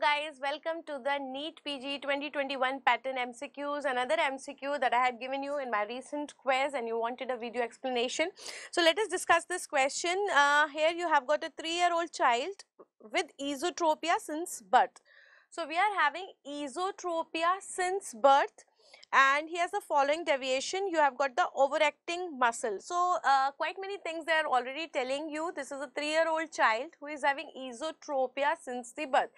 guys, welcome to the NEET PG 2021 pattern MCQs, another MCQ that I had given you in my recent quiz and you wanted a video explanation. So let us discuss this question. Uh, here you have got a three-year-old child with esotropia since birth. So we are having esotropia since birth and here's the following deviation you have got the overacting muscle so uh, quite many things they are already telling you this is a three-year-old child who is having esotropia since the birth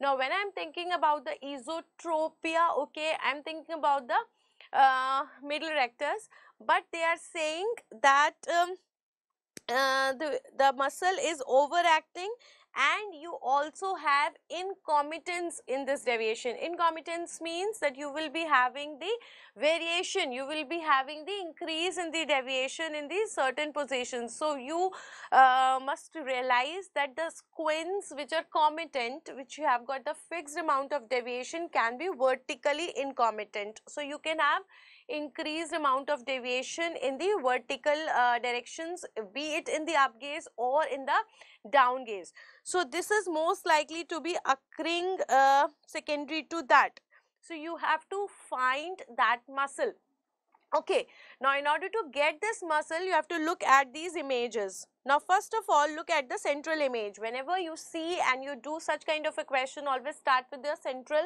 now when i'm thinking about the esotropia okay i'm thinking about the uh, middle rectus but they are saying that um, uh, the, the muscle is overacting and you also have incommittance in this deviation. Incommittance means that you will be having the variation, you will be having the increase in the deviation in these certain positions. So, you uh, must realize that the squins which are committent, which you have got the fixed amount of deviation can be vertically incommittent. So, you can have increased amount of deviation in the vertical uh, directions be it in the up gaze or in the down gaze. So this is most likely to be occurring uh, secondary to that. So you have to find that muscle. Okay, now in order to get this muscle, you have to look at these images. Now first of all, look at the central image. Whenever you see and you do such kind of a question, always start with the central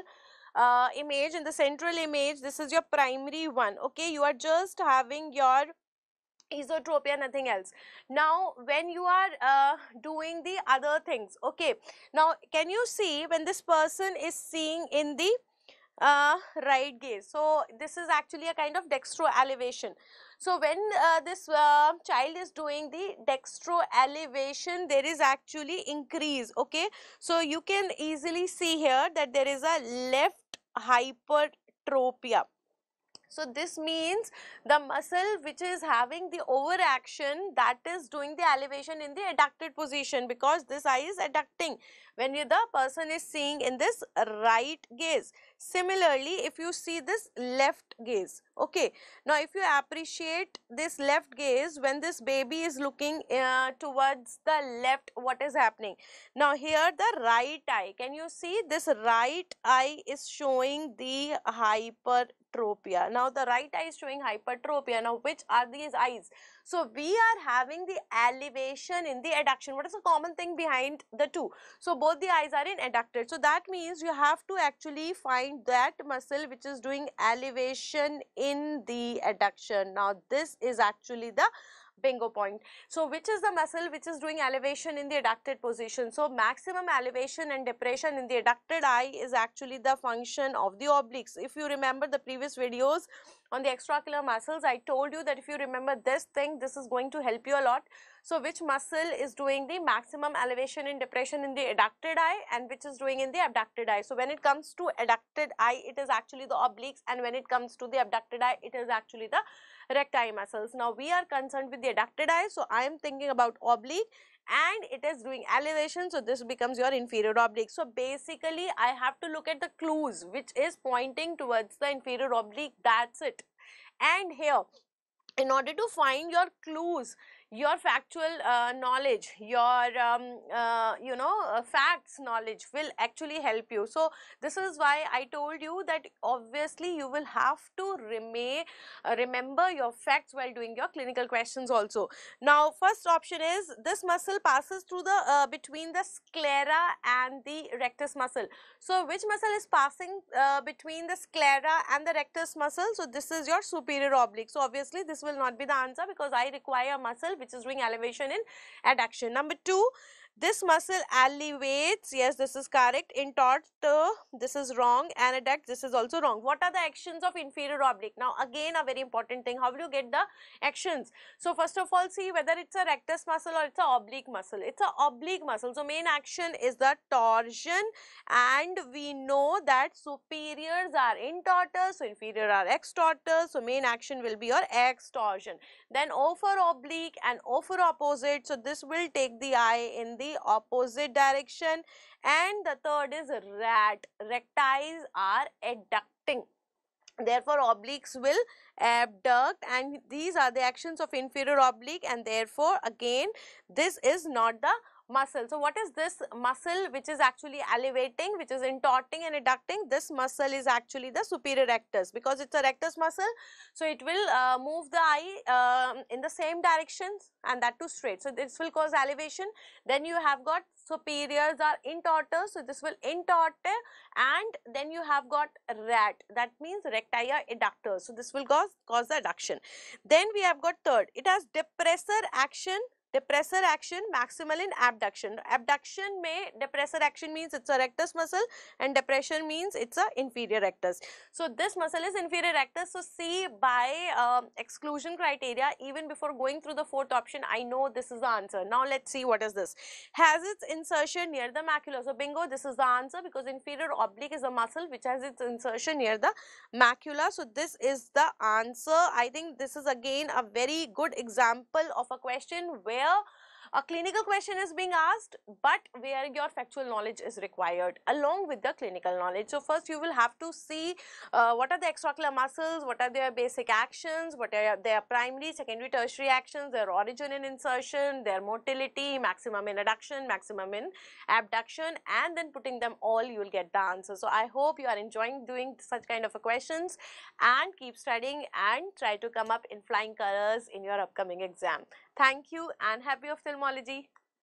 uh, image in the central image this is your primary one okay you are just having your isotropia nothing else now when you are uh, doing the other things okay now can you see when this person is seeing in the uh, right gaze. So, this is actually a kind of dextro elevation. So, when uh, this uh, child is doing the dextro elevation, there is actually increase, okay. So, you can easily see here that there is a left hypertropia, so this means the muscle which is having the overaction that is doing the elevation in the adducted position because this eye is adducting when the person is seeing in this right gaze. Similarly, if you see this left gaze, okay. Now, if you appreciate this left gaze when this baby is looking uh, towards the left, what is happening? Now, here the right eye, can you see this right eye is showing the hyper hypertropia. Now the right eye is showing hypertropia. Now which are these eyes? So we are having the elevation in the adduction. What is the common thing behind the two? So both the eyes are in adducted. So that means you have to actually find that muscle which is doing elevation in the adduction. Now this is actually the bingo point. So which is the muscle which is doing elevation in the adducted position? So maximum elevation and depression in the adducted eye is actually the function of the obliques. If you remember the previous videos, on the extraocular muscles. I told you that if you remember this thing, this is going to help you a lot. So which muscle is doing the maximum elevation and depression in the adducted eye and which is doing in the abducted eye. So when it comes to adducted eye, it is actually the obliques and when it comes to the abducted eye, it is actually the recti muscles. Now we are concerned with the adducted eye. So I am thinking about oblique and it is doing elevation so this becomes your inferior oblique. So basically I have to look at the clues which is pointing towards the inferior oblique that's it. And here in order to find your clues your factual uh, knowledge your um, uh, you know uh, facts knowledge will actually help you so this is why i told you that obviously you will have to remain uh, remember your facts while doing your clinical questions also now first option is this muscle passes through the uh, between the sclera and the rectus muscle so which muscle is passing uh, between the sclera and the rectus muscle so this is your superior oblique so obviously this will not be the answer because i require muscle which is doing elevation in adduction. Number two, this muscle alleviates, yes, this is correct. Intort, uh, this is wrong. Anaduct, this is also wrong. What are the actions of inferior oblique? Now, again, a very important thing. How will you get the actions? So, first of all, see whether it's a rectus muscle or it's a oblique muscle. It's a oblique muscle. So, main action is the torsion and we know that superiors are intortors, so inferior are extortors. So, main action will be your extorsion. Then over oblique and over opposite. So, this will take the eye in the the opposite direction and the third is rat. Recti are adducting therefore obliques will abduct and these are the actions of inferior oblique and therefore again this is not the muscle. So what is this muscle which is actually elevating, which is intorting and adducting? This muscle is actually the superior rectus because it's a rectus muscle. So it will uh, move the eye uh, in the same directions and that too straight. So this will cause elevation. Then you have got superiors are intorters. So this will intort and then you have got rat. That means recti adductors. So this will cause, cause the adduction. Then we have got third. It has depressor action depressor action maximal in abduction abduction may depressor action means it's a rectus muscle and depression means it's a inferior rectus so this muscle is inferior rectus so see by um, exclusion criteria even before going through the fourth option i know this is the answer now let's see what is this has its insertion near the macula so bingo this is the answer because inferior oblique is a muscle which has its insertion near the macula so this is the answer i think this is again a very good example of a question where a clinical question is being asked but where your factual knowledge is required along with the clinical knowledge. So first you will have to see uh, what are the extraocular muscles, what are their basic actions, what are their primary, secondary, tertiary actions, their origin and insertion, their motility, maximum in adduction, maximum in abduction and then putting them all you will get the answer. So I hope you are enjoying doing such kind of questions and keep studying and try to come up in flying colors in your upcoming exam. Thank you and happy ophthalmology.